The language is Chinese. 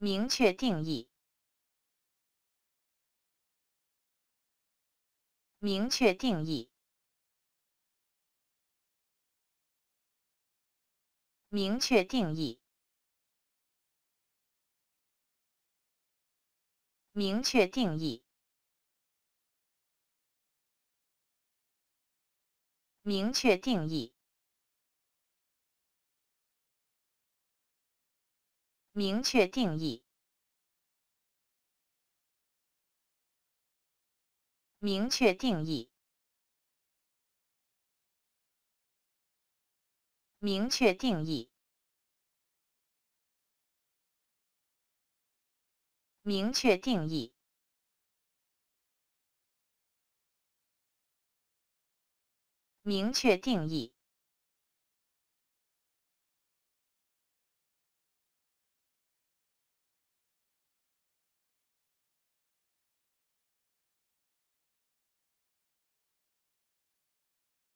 明确定义。明确定义。明确定义。明确定义。明确定义。明确定义，明确定义，明确定义，明确定义，明确定义。